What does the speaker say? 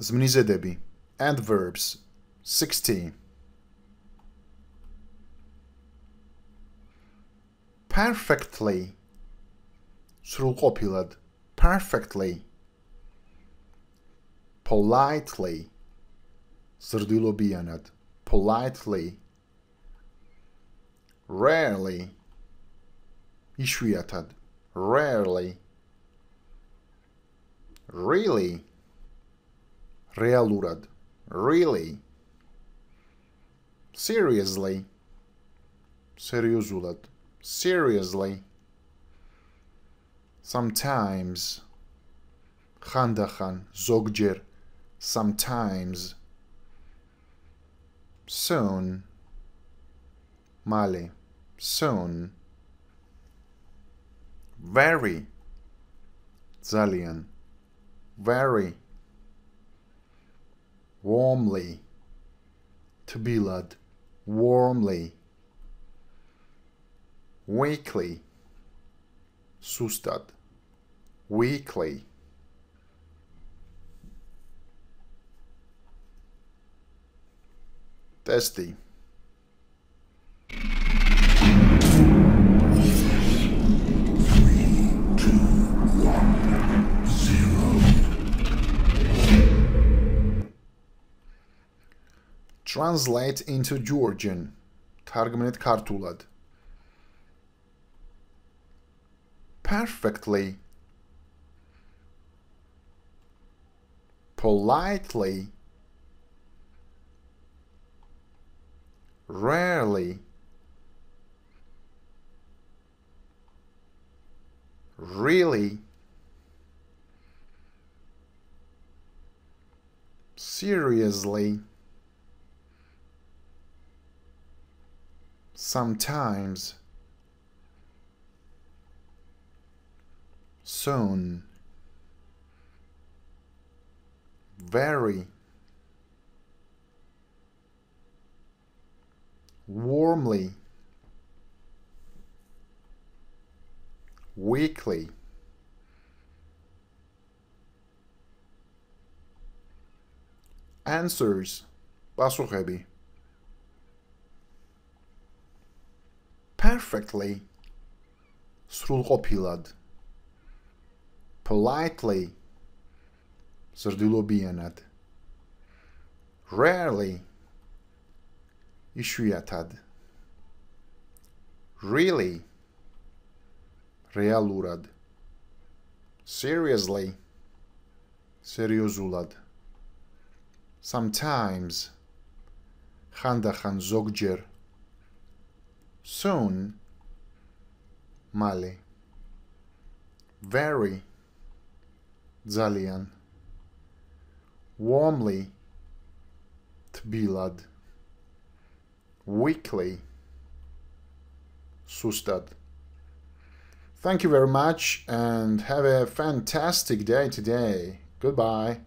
zmnizedeby. Adverbs Sixteen. Perfectly. Srulkopilat. Perfectly. Politely. Srdilobianat. Politely. Rarely. İşviyatad. Rarely. Really. Realurad. Really? Seriously? Seriuzulat. Seriously? Sometimes. Khandahan. Zogjer. Sometimes. Soon. Mali. Soon. Very. Zalian. Very warmly. Tbilad, warmly. Weekly, Sustad, weekly. Testy. Translate into Georgian. Targumnit Kartulad. Perfectly. Politely. Rarely. Really. Seriously. sometimes soon very warmly weekly answers Basu Hebi perfectly სრულყოფილად politely სრდილობიანად rarely ისუიათად really რეალურად seriously სერიოზულად sometimes ხანდახან ზოგჯერ soon, Mali, very, Zalian, warmly, Tbilad, weekly, Sustad. Thank you very much and have a fantastic day today. Goodbye.